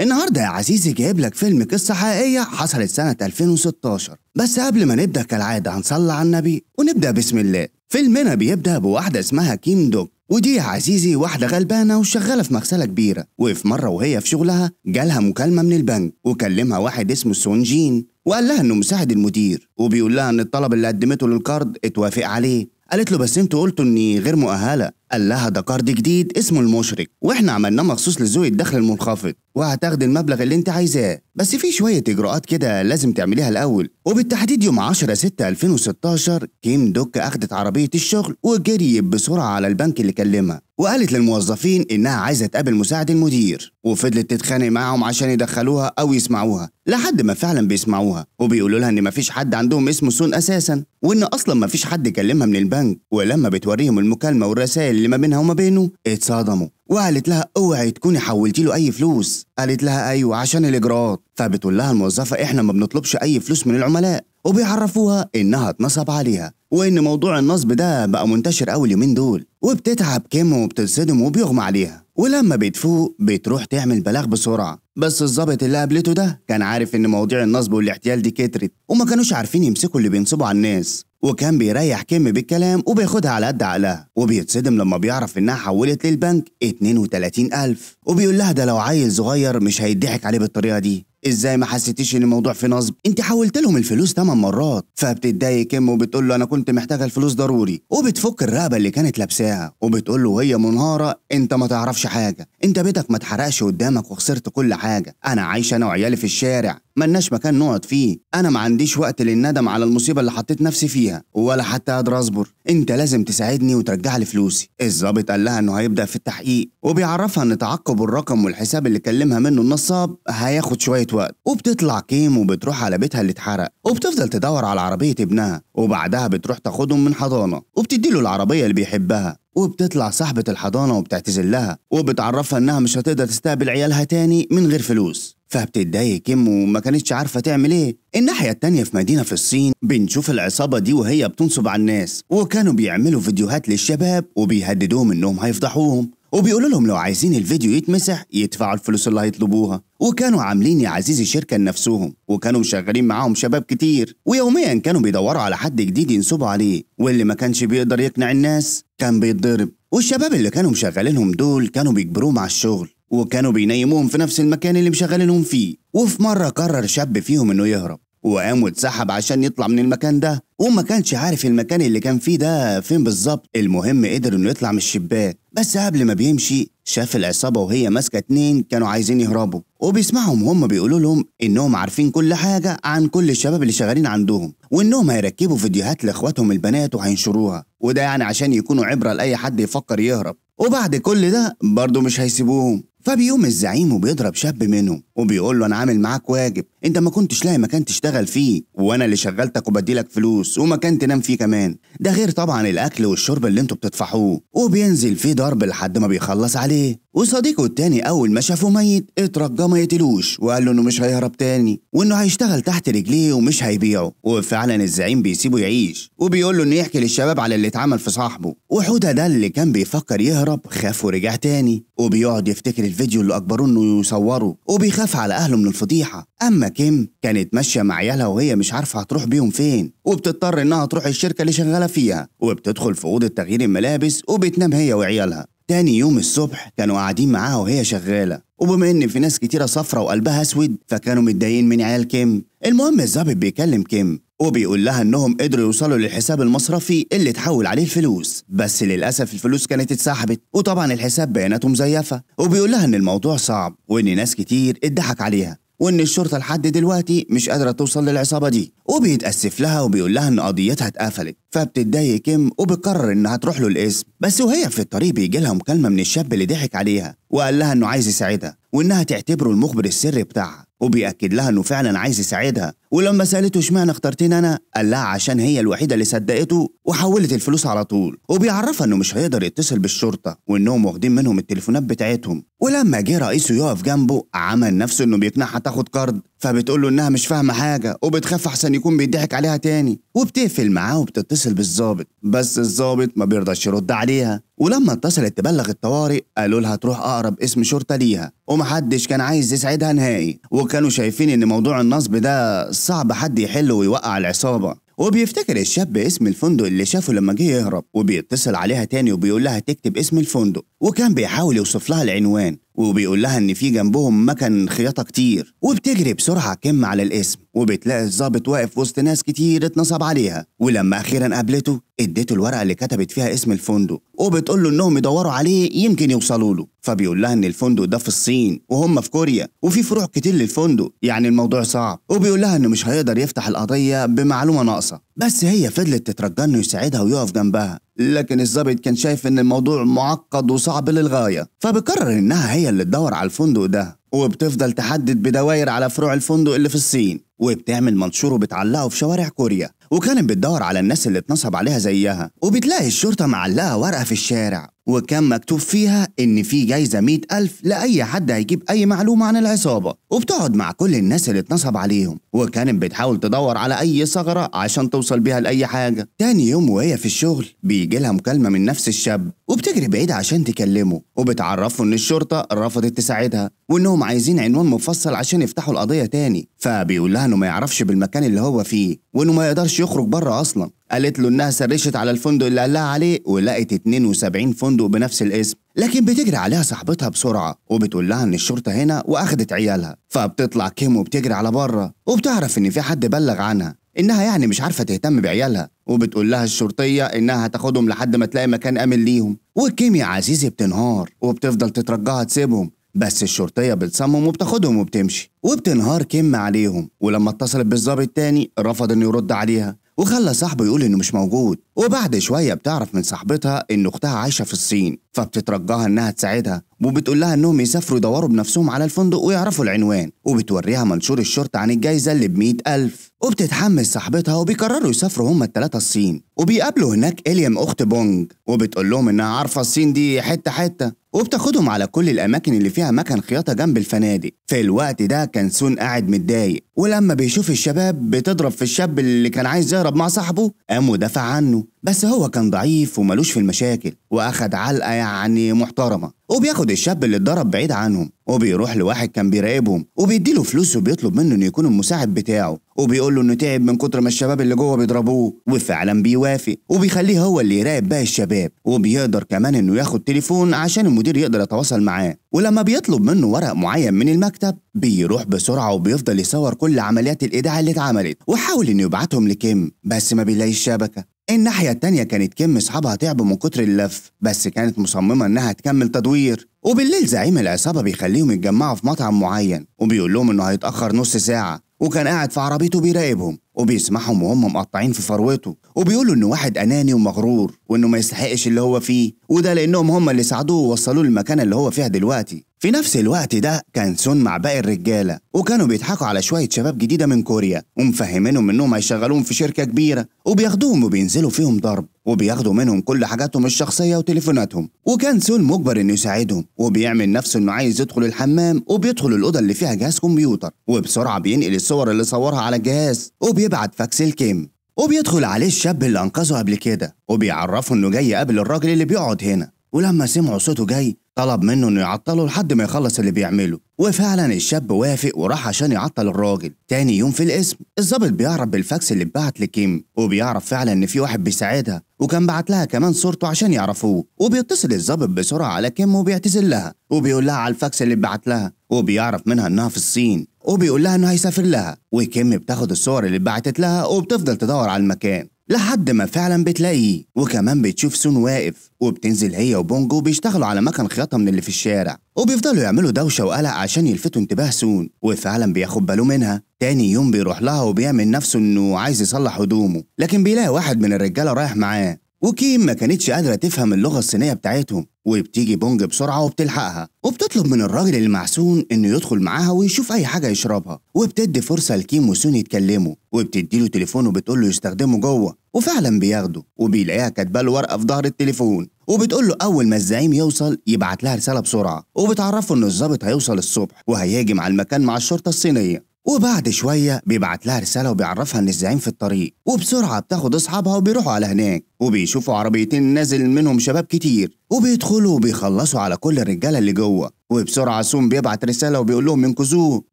النهارده يا عزيزي جايب لك فيلم قصة حقيقية حصلت سنة 2016 بس قبل ما نبدأ كالعادة هنصلي على النبي ونبدأ بسم الله فيلمنا بيبدأ بواحدة اسمها كيم دوك ودي يا عزيزي واحدة غلبانة وشغالة في مغسلة كبيرة وفي مرة وهي في شغلها جالها مكالمة من البنك وكلمها واحد اسمه سونجين وقال لها انه مساعد المدير وبيقول لها ان الطلب اللي قدمته للقرض اتوافق عليه قالت له بس انتوا قلتوا اني غير مؤهله قال لها ده كارد جديد اسمه المشرك واحنا عملناه مخصوص لذوي الدخل المنخفض وهتاخدي المبلغ اللي انت عايزاه بس في شويه اجراءات كده لازم تعمليها الاول وبالتحديد يوم 10 6 2016 كيم دوك اخدت عربيه الشغل وجريت بسرعه على البنك اللي كلمها وقالت للموظفين انها عايزه تقابل مساعد المدير وفضلت تتخانق معاهم عشان يدخلوها او يسمعوها لحد ما فعلا بيسمعوها وبيقولوا لها ان مفيش حد عندهم اسمه سون اساسا وان اصلا مفيش حد كلمها من البنك ولما بتوريهم المكالمه والرسائل اللي ما بينها وما بينه اتصدموا وقالت لها اوعي تكوني حولتي له اي فلوس قالت لها ايوه عشان الاجراءات فبتقول لها الموظفه احنا ما بنطلبش اي فلوس من العملاء وبيعرفوها انها اتنصب عليها وان موضوع النصب ده بقى منتشر اول يومين دول وبتتعب كيم وبتنصدم وبيغمى عليها ولما بتفوق بتروح تعمل بلاغ بسرعه بس الظابط اللي قابلته ده كان عارف ان مواضيع النصب والاحتيال دي كترت وما كانوش عارفين يمسكوا اللي بينصبوا على الناس وكان بيريح كم بالكلام وبياخدها على قد عقلها وبيتصدم لما بيعرف انها حولت للبنك 32000 وبيقول لها ده لو عيل صغير مش هيضحك عليه بالطريقه دي ازاي ما حسيتيش ان الموضوع في نصب انت حولت لهم الفلوس 8 مرات فبتتضايق كم وبتقول له انا كنت محتاجه الفلوس ضروري وبتفك الرقبه اللي كانت لابساها وبتقول له وهي منهاره انت ما تعرفش حاجه انت بيتك ما اتحرقش قدامك وخسرت كل حاجه حاجه انا عايش انا وعيالي في الشارع ملناش مكان نقعد فيه انا ما عنديش وقت للندم على المصيبه اللي حطيت نفسي فيها ولا حتى قادر اصبر انت لازم تساعدني وترجع لي فلوسي الظابط قال لها انه هيبدا في التحقيق وبيعرفها ان تعقب الرقم والحساب اللي كلمها منه النصاب هياخد شويه وقت وبتطلع كيم وبتروح على بيتها اللي اتحرق وبتفضل تدور على عربيه ابنها وبعدها بتروح تاخدهم من حضانه وبتدي له العربيه اللي بيحبها وبتطلع صاحبة الحضانة وبتعتذر لها وبتعرفها إنها مش هتقدر تستقبل عيالها تاني من غير فلوس فبتتضايق كيم وما كانتش عارفة تعمل إيه الناحية التانية في مدينة في الصين بنشوف العصابة دي وهي بتنصب على الناس وكانوا بيعملوا فيديوهات للشباب وبيهددوهم إنهم هيفضحوهم وبيقولوا لهم لو عايزين الفيديو يتمسح يدفعوا الفلوس اللي هيطلبوها وكانوا عاملين يا عزيزي شركة لنفسهم وكانوا مشغلين معاهم شباب كتير ويوميا كانوا بيدوروا على حد جديد ينصبوا عليه واللي ما كانش بيقدر يقنع الناس كان بيتضرب والشباب اللي كانوا مشغلينهم دول كانوا بيجبروهم على الشغل وكانوا بينيموهم في نفس المكان اللي مشغلينهم فيه وفي مرة قرر شاب فيهم انه يهرب وقام واتسحب عشان يطلع من المكان ده وما كانش عارف المكان اللي كان فيه ده فين بالظبط المهم قدر انه يطلع من الشباك بس قبل ما بيمشي شاف العصابة وهي ماسكة اتنين كانوا عايزين يهربوا وبيسمعهم هم بيقولوا لهم إنهم عارفين كل حاجة عن كل الشباب اللي شغالين عندهم وإنهم هيركبوا فيديوهات لإخواتهم البنات وهينشروها وده يعني عشان يكونوا عبرة لأي حد يفكر يهرب وبعد كل ده برضه مش هيسيبوهم فبيقوم الزعيم وبيضرب شاب منه وبيقول له انا عامل معاك واجب انت ما كنتش لاقي مكان تشتغل فيه وانا اللي شغلتك وبديلك فلوس ومكان تنام فيه كمان ده غير طبعا الاكل والشرب اللي انتوا بتدفعوه وبينزل فيه ضرب لحد ما بيخلص عليه وصديقه التاني أول ما شافه ميت اترجى ما يقتلوش وقال له إنه مش هيهرب تاني وإنه هيشتغل تحت رجليه ومش هيبيعه وفعلا الزعيم بيسيبه يعيش وبيقول له إنه يحكي للشباب على اللي اتعمل في صاحبه وحودة ده اللي كان بيفكر يهرب خاف ورجع تاني وبيقعد يفتكر الفيديو اللي أجبروه إنه يصوره وبيخاف على أهله من الفضيحة أما كيم كانت ماشية مع عيالها وهي مش عارفة هتروح بيهم فين وبتضطر إنها تروح الشركة اللي شغالة فيها وبتدخل في أوضة تغيير الملابس وبتنام هي وعيالها تاني يوم الصبح كانوا قاعدين معاها وهي شغالة وبما ان في ناس كتيرة صفرة وقلبها اسود فكانوا متضايقين من عيال كيم المهم الظابط بيكلم كيم وبيقول لها انهم قدروا يوصلوا للحساب المصرفي اللي اتحول عليه الفلوس بس للاسف الفلوس كانت اتسحبت وطبعا الحساب بياناته مزيفه وبيقول لها ان الموضوع صعب وان ناس كتير اتضحك عليها وان الشرطه لحد دلوقتي مش قادره توصل للعصابه دي وبيتاسف لها وبيقول لها ان قضيتها اتقفلت فبتتضايق كيم وبتقرر انها تروح له القسم بس وهي في الطريق بيجي لها مكالمه من الشاب اللي ضحك عليها وقال لها انه عايز يساعدها وانها تعتبره المخبر السري بتاعها وبيأكد لها انه فعلا عايز يساعدها ولما سالته اشمعنى اخترتني انا قال لها عشان هي الوحيده اللي صدقته وحولت الفلوس على طول وبيعرفها انه مش هيقدر يتصل بالشرطه وانهم واخدين منهم التليفونات بتاعتهم ولما جه رئيسه يقف جنبه عمل نفسه انه بيقنعها تاخد قرض فبتقول له انها مش فاهمه حاجه وبتخاف احسن يكون بيضحك عليها تاني وبتقفل معاه وبتتصل بالظابط بس الظابط ما بيرضاش يرد عليها ولما اتصلت تبلغ الطوارئ قالوا لها تروح اقرب اسم شرطه ليها ومحدش كان عايز يسعدها نهائي وكانوا شايفين ان موضوع النصب ده صعب حد يحله ويوقع العصابة وبيفتكر الشاب اسم الفندق اللي شافه لما جه يهرب وبيتصل عليها تاني وبيقول لها تكتب اسم الفندق وكان بيحاول يوصف لها العنوان وبيقول لها إن في جنبهم مكن خياطة كتير وبتجري بسرعة كم على الاسم وبتلاقي الظابط واقف وسط ناس كتير اتنصب عليها ولما أخيرا قابلته اديته الورقة اللي كتبت فيها اسم الفندق وبتقول له إنهم يدوروا عليه يمكن يوصلوا له فبيقول لها إن الفندق ده في الصين وهم في كوريا وفي فروع كتير للفندق يعني الموضوع صعب وبيقول لها إنه مش هيقدر يفتح القضية بمعلومة ناقصة بس هي فضلت تترجى إنه يساعدها ويقف جنبها لكن الظابط كان شايف ان الموضوع معقد وصعب للغاية فبقرر انها هي اللي تدور على الفندق ده وبتفضل تحدد بدواير على فروع الفندق اللي في الصين وبتعمل منشور وبتعلقه في شوارع كوريا وكانت بتدور على الناس اللي اتنصب عليها زيها وبتلاقي الشرطة معلقة ورقة في الشارع وكان مكتوب فيها إن في جايزة مئة ألف لأي حد هيجيب أي معلومة عن العصابة وبتقعد مع كل الناس اللي اتنصب عليهم وكانت بتحاول تدور على أي ثغرة عشان توصل بيها لأي حاجة تاني يوم وهي في الشغل بيجي لها مكالمة من نفس الشاب وبتجري بعيد عشان تكلمه وبتعرفه ان الشرطه رفضت تساعدها وانهم عايزين عنوان مفصل عشان يفتحوا القضيه تاني فبيقول لها انه ما يعرفش بالمكان اللي هو فيه وانه ما يقدرش يخرج بره اصلا قالت له انها سرشت على الفندق اللي قال لها عليه ولقت 72 فندق بنفس الاسم لكن بتجري عليها صاحبتها بسرعه وبتقول لها ان الشرطه هنا واخدت عيالها فبتطلع كيم وبتجري على بره وبتعرف ان في حد بلغ عنها انها يعني مش عارفه تهتم بعيالها وبتقول لها الشرطيه انها هتاخدهم لحد ما تلاقي مكان امن ليهم يا عزيزي بتنهار وبتفضل تترجاها تسيبهم بس الشرطيه بتصمم وبتاخدهم وبتمشي وبتنهار كيم عليهم ولما اتصلت بالظابط تاني رفض انه يرد عليها وخلى صاحبه يقول انه مش موجود وبعد شويه بتعرف من صاحبتها ان اختها عايشه في الصين فبتترجاها انها تساعدها وبتقول لها انهم يسافروا يدوروا بنفسهم على الفندق ويعرفوا العنوان وبتوريها منشور الشرطه عن الجايزه اللي ب ألف وبتتحمس صاحبتها وبيقرروا يسافروا هما التلاتة الصين وبيقابلوا هناك إليام أخت بونج وبتقول لهم إنها عارفة الصين دي حتة حتة وبتاخدهم على كل الأماكن اللي فيها مكان خياطة جنب الفنادق في الوقت ده كان سون قاعد متضايق ولما بيشوف الشباب بتضرب في الشاب اللي كان عايز يهرب مع صاحبه قام ودافع عنه بس هو كان ضعيف وملوش في المشاكل واخد علقه يعني محترمه وبياخد الشاب اللي اتضرب بعيد عنهم وبيروح لواحد كان بيراقبهم وبيديله فلوس وبيطلب منه انه يكون المساعد بتاعه وبيقول له انه تعب من كتر ما الشباب اللي جوه بيضربوه وفعلا بيوافق وبيخليه هو اللي يراقب باقي الشباب وبيقدر كمان انه ياخد تليفون عشان المدير يقدر يتواصل معاه ولما بيطلب منه ورق معين من المكتب بيروح بسرعه وبيفضل يصور كل عمليات الايداع اللي اتعملت وحاول انه يبعتهم لكيم بس ما بيلاقيش شبكه الناحية التانية كانت كم صحابها تعبوا من كتر اللف بس كانت مصممة إنها تكمل تدوير وبالليل زعيم العصابة بيخليهم يتجمعوا في مطعم معين وبيقول لهم إنه هيتأخر نص ساعة وكان قاعد في عربيته بيراقبهم وبيسمعهم وهم مقطعين في فروته وبيقولوا إنه واحد أناني ومغرور وإنه ما يستحقش اللي هو فيه وده لأنهم هم اللي ساعدوه ووصلوه للمكان اللي هو فيها دلوقتي في نفس الوقت ده كان سون مع باقي الرجاله وكانوا بيضحكوا على شويه شباب جديده من كوريا ومفهمينهم انهم هيشغلوهم في شركه كبيره وبياخدوهم وبينزلوا فيهم ضرب وبياخدوا منهم كل حاجاتهم الشخصيه وتليفوناتهم وكان سون مجبر انه يساعدهم وبيعمل نفسه انه عايز يدخل الحمام وبيدخل الاوضه اللي فيها جهاز كمبيوتر وبسرعه بينقل الصور اللي صورها على الجهاز وبيبعت فاكس الكيم وبيدخل عليه الشاب اللي انقذه قبل كده وبيعرفه انه جاي قبل الراجل اللي بيقعد هنا ولما سمعوا صوته جاي طلب منه انه يعطله لحد ما يخلص اللي بيعمله وفعلا الشاب وافق وراح عشان يعطل الراجل تاني يوم في القسم الظابط بيعرف بالفاكس اللي اتبعت لكيم وبيعرف فعلا ان في واحد بيساعدها وكان بعت لها كمان صورته عشان يعرفوه وبيتصل الظابط بسرعه على كيم وبيعتذر لها وبيقول لها على الفاكس اللي اتبعت لها وبيعرف منها انها في الصين وبيقول لها انه هيسافر لها وكيم بتاخد الصور اللي اتبعتت لها وبتفضل تدور على المكان لحد ما فعلا بتلاقيه وكمان بتشوف سون واقف وبتنزل هي وبونجو بيشتغلوا على مكان خياطه من اللي في الشارع وبيفضلوا يعملوا دوشه وقلق عشان يلفتوا انتباه سون وفعلا بياخد باله منها تاني يوم بيروح لها وبيعمل نفسه انه عايز يصلح هدومه لكن بيلاقي واحد من الرجاله رايح معاه وكيم ما كانتش قادرة تفهم اللغة الصينية بتاعتهم وبتيجي بونج بسرعة وبتلحقها وبتطلب من الراجل المعسون إنه يدخل معاها ويشوف أي حاجة يشربها وبتدي فرصة لكيم وسون يتكلموا وبتديله تليفونه وبتقول له يستخدمه جوه وفعلا بياخده وبيلاقيها كاتبة له ورقة في ظهر التليفون وبتقول له أول ما الزعيم يوصل يبعت لها رسالة بسرعة وبتعرفه إن الظابط هيوصل الصبح وهيهاجم على المكان مع الشرطة الصينية وبعد شوية بيبعت لها رسالة وبيعرفها إن الزعيم في الطريق وبسرعة بتاخد أصحابها وبيروحوا على هناك وبيشوفوا عربيتين نازل منهم شباب كتير وبيدخلوا وبيخلصوا على كل الرجالة اللي جوه وبسرعة سوم بيبعت رسالة وبيقول لهم ينقذوه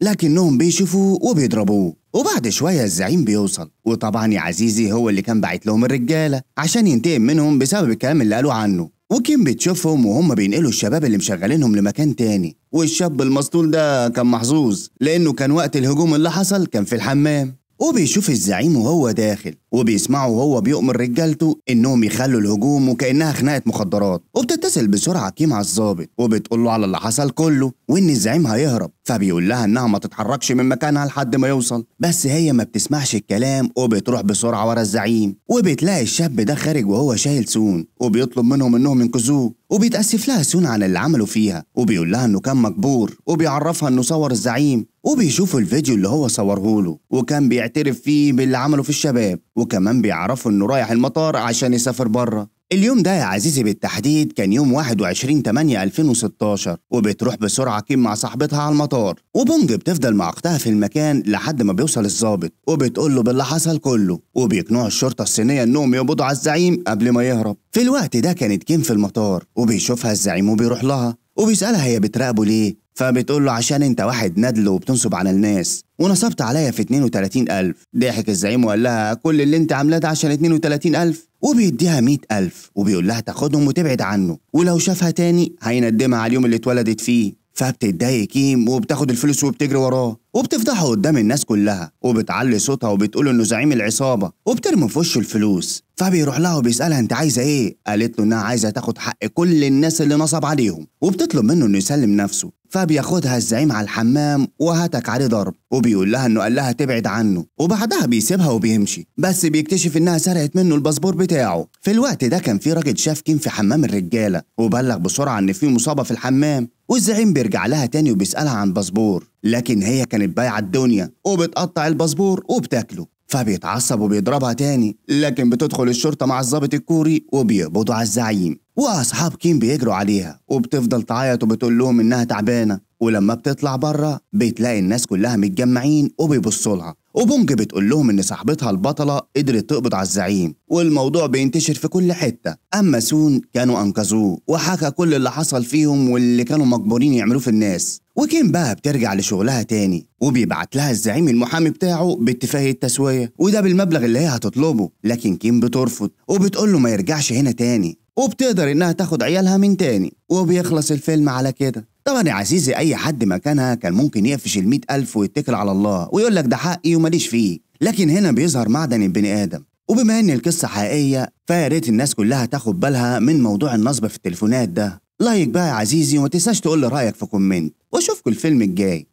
لكنهم بيشوفوه وبيضربوه وبعد شوية الزعيم بيوصل وطبعا يا عزيزي هو اللي كان باعت لهم الرجالة عشان ينتقم منهم بسبب الكلام اللي قالوا عنه وكيم بتشوفهم وهم بينقلوا الشباب اللي مشغلينهم لمكان تاني والشاب المسطول ده كان محظوظ لأنه كان وقت الهجوم اللي حصل كان في الحمام وبيشوف الزعيم وهو داخل وبيسمعه وهو بيؤمر رجالته انهم يخلوا الهجوم وكانها خناقه مخدرات وبتتصل بسرعه كيم على الظابط وبتقول له على اللي حصل كله وان الزعيم هيهرب فبيقول لها انها ما تتحركش من مكانها لحد ما يوصل بس هي ما بتسمعش الكلام وبتروح بسرعه ورا الزعيم وبتلاقي الشاب ده خارج وهو شايل سون وبيطلب منهم انهم ينقذوه وبيتاسف لها سون عن اللي عمله فيها وبيقول لها انه كان مجبور وبيعرفها انه صور الزعيم وبيشوفوا الفيديو اللي هو صوره له وكان بيعترف فيه باللي عمله في الشباب وكمان بيعرفوا انه رايح المطار عشان يسافر بره اليوم ده يا عزيزي بالتحديد كان يوم 21 8 2016 وبتروح بسرعة كيم مع صاحبتها على المطار وبونج بتفضل مع أختها في المكان لحد ما بيوصل الظابط وبتقول له باللي حصل كله وبيقنعوا الشرطة الصينية إنهم يقبضوا على الزعيم قبل ما يهرب في الوقت ده كانت كيم في المطار وبيشوفها الزعيم وبيروح لها وبيسألها هي بتراقبه ليه فبتقول له عشان انت واحد ندل وبتنصب على الناس ونصبت عليا في 32000 ضحك الزعيم وقال لها كل اللي انت عاملاه ده عشان 32000 وبيديها 100000 وبيقول لها تاخدهم وتبعد عنه ولو شافها تاني هيندمها على اليوم اللي اتولدت فيه فبتتضايق كيم وبتاخد الفلوس وبتجري وراه وبتفضحه قدام الناس كلها وبتعلي صوتها وبتقول انه زعيم العصابه وبترمي في وشه الفلوس فبيروح لها وبيسالها انت عايزه ايه قالت له انها عايزه تاخد حق كل الناس اللي نصب عليهم وبتطلب منه انه يسلم نفسه فبياخدها الزعيم على الحمام وهتك عليه ضرب وبيقول لها انه قال لها تبعد عنه وبعدها بيسيبها وبيمشي بس بيكتشف انها سرقت منه الباسبور بتاعه في الوقت ده كان في راجل شاف كين في حمام الرجاله وبلغ بسرعه ان في مصابه في الحمام والزعيم بيرجع لها تاني وبيسألها عن باسبور لكن هي كانت بايعة الدنيا وبتقطع الباسبور وبتاكله فبيتعصب وبيضربها تاني لكن بتدخل الشرطة مع الظابط الكوري وبيقبضوا على الزعيم وأصحاب كيم بيجروا عليها وبتفضل تعيط وبتقول لهم إنها تعبانة ولما بتطلع بره بتلاقي الناس كلها متجمعين وبيبصوا لها وبونج بتقول لهم إن صاحبتها البطلة قدرت تقبض على الزعيم والموضوع بينتشر في كل حتة أما سون كانوا أنقذوه وحكى كل اللي حصل فيهم واللي كانوا مجبورين يعملوه في الناس وكين بقى بترجع لشغلها تاني وبيبعت لها الزعيم المحامي بتاعه باتفاقية التسوية وده بالمبلغ اللي هي هتطلبه لكن كين بترفض وبتقول له ما يرجعش هنا تاني وبتقدر إنها تاخد عيالها من تاني وبيخلص الفيلم على كده طبعا يا عزيزي أي حد مكانها كان ممكن يقفش ال ألف ويتكل على الله ويقول لك ده حقي وماليش فيه لكن هنا بيظهر معدن البني آدم وبما إن القصة حقيقية فيا ريت الناس كلها تاخد بالها من موضوع النصب في التليفونات ده لايك بقى يا عزيزي وما تنساش تقول لي رأيك في كومنت وأشوفكم الفيلم الجاي